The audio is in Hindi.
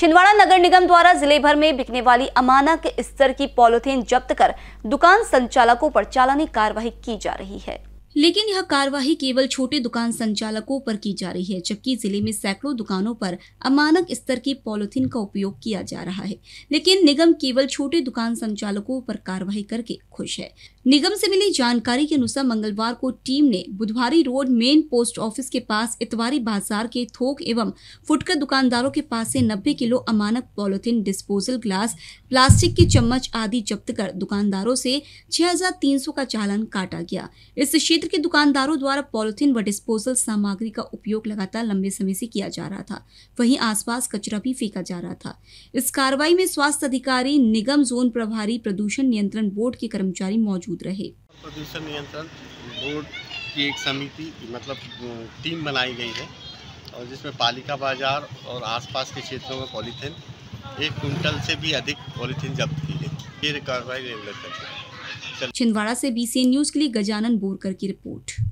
छिंदवाड़ा नगर निगम द्वारा जिले भर में बिकने वाली अमानक स्तर की पॉलिथीन जब्त कर दुकान संचालकों पर चालानी कार्रवाई की जा रही है लेकिन यह कार्यवाही केवल छोटे दुकान संचालकों पर की जा रही है जबकि जिले में सैकड़ों दुकानों पर अमानक स्तर की पॉलिथीन का उपयोग किया जा रहा है लेकिन निगम केवल छोटे दुकान संचालकों पर कार्रवाई करके खुश है निगम से मिली जानकारी के अनुसार मंगलवार को टीम ने Budhwari road main post office के पास इतवारी बाजार के थोक एवं फुटकर दुकानदारों के पास से नब्बे किलो अमानक पॉलिथीन डिस्पोजल ग्लास प्लास्टिक के चम्मच आदि जब्त कर दुकानदारों से छह का चालान काटा गया इस क्षेत्र के दुकानदारों द्वारा पॉलिथीन व डिस्पोजल सामग्री का उपयोग लगातार लंबे समय से किया जा रहा था वहीं आसपास कचरा भी फेंका जा रहा था इस कार्रवाई में स्वास्थ्य अधिकारी निगम जोन प्रभारी प्रदूषण नियंत्रण बोर्ड के कर्मचारी मौजूद रहे प्रदूषण नियंत्रण बोर्ड की एक समिति मतलब टीम बनाई गई है और जिसमें पालिका बाजार और आसपास के क्षेत्रों में पॉलीथीन एक कुंटल से भी अधिक पॉलीथीन जब्त की गई ये कार्रवाई रेगुलर है छिंदवाड़ा से बीसीएन न्यूज के लिए गजानन बोरकर की रिपोर्ट